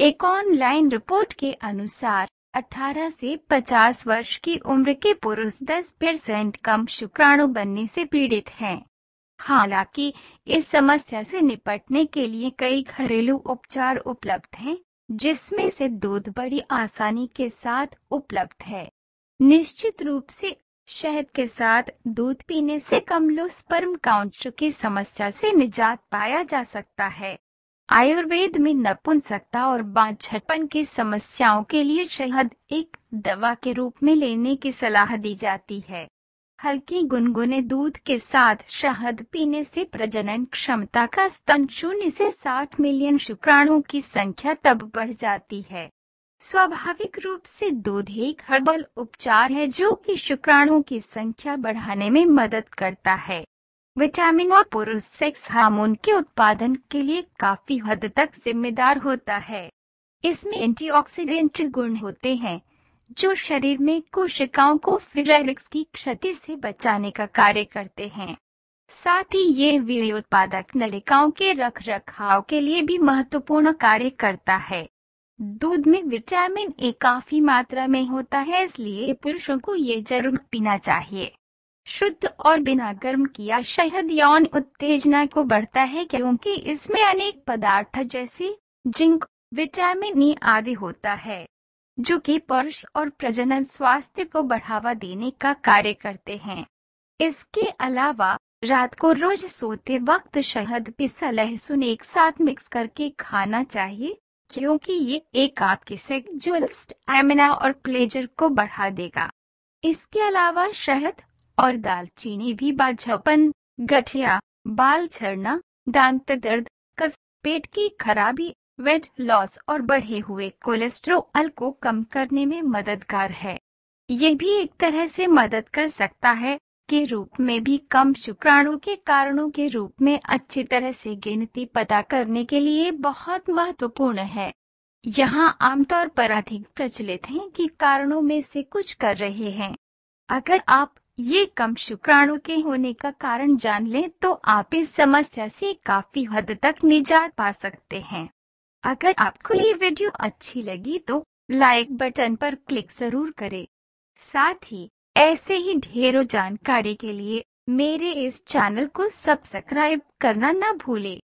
एक online report के अनुसार 18 से 50 वर्ष की उम्र के पुरुष 10 परसेंट कम शुक्राणु बनने से पीड़ित हैं हालांकि इस समस्या से निपटने के लिए कई घरेलू उपचार उपलब्ध हैं जिसमें से दूध बड़ी आसानी के साथ उपलब्ध है निश्चित रूप से शहद के साथ दूध पीने से स्पर्म काउंटर की समस्या से निजात पाया जा सकता है आयुर्वेद में नपुंसकता और बाझपन की समस्याओं के लिए शहद एक दवा के रूप में लेने की सलाह दी जाती है हल्की गुनगुने दूध के साथ शहद पीने से प्रजनन क्षमता का स्तन शून्य से 60 मिलियन शुक्राणुओं की संख्या तब बढ़ जाती है स्वाभाविक रूप से दूध एक हर्बल उपचार है जो कि शुक्राणुओं की संख्या बढ़ाने में मदद करता है विटामिन और पुरुष सेक्स हार्मोन के उत्पादन के लिए काफी हद तक जिम्मेदार होता है इसमें एंटीऑक्सीडेंट गुण होते हैं जो शरीर में कोशिकाओं को फिरेरिक्स की क्षति से बचाने का कार्य करते हैं साथ ही ये वीर उत्पादक नलिकाओं के रख रखाव के लिए भी महत्वपूर्ण कार्य करता है दूध में विटामिन ए काफी मात्रा में होता है इसलिए पुरुषों को ये जरूर पीना चाहिए शुद्ध और बिना गर्म किया शहद यौन उत्तेजना को बढ़ता है क्योंकि इसमें अनेक पदार्थ जैसे जिंक विटामिन ई e आदि होता है जो कि पुरुष और प्रजनन स्वास्थ्य को बढ़ावा देने का कार्य करते हैं इसके अलावा रात को रोज सोते वक्त शहद पिसा लहसुन एक साथ मिक्स करके खाना चाहिए क्योंकि ये एक आपके सेक्जुअल एमिना और प्लेजर को बढ़ा देगा इसके अलावा शहद और दालचीनी भी बाझपन गठिया बाल झड़ना दांत दर्द कफ पेट की खराबी वेट लॉस और बढ़े हुए कोलेस्ट्रोल को कम करने में मददगार है ये भी एक तरह से मदद कर सकता है के रूप में भी कम शुक्राणु के कारणों के रूप में अच्छी तरह से गिनती पता करने के लिए बहुत महत्वपूर्ण है यहाँ आमतौर पर अधिक प्रचलित हैं कि कारणों में से कुछ कर रहे हैं अगर आप ये कम शुक्राणु के होने का कारण जान लें तो आप इस समस्या से काफी हद तक निजात पा सकते हैं अगर आपको ये वीडियो अच्छी लगी तो लाइक बटन पर क्लिक जरूर करें साथ ही ऐसे ही ढेरों जानकारी के लिए मेरे इस चैनल को सब्सक्राइब करना न भूलें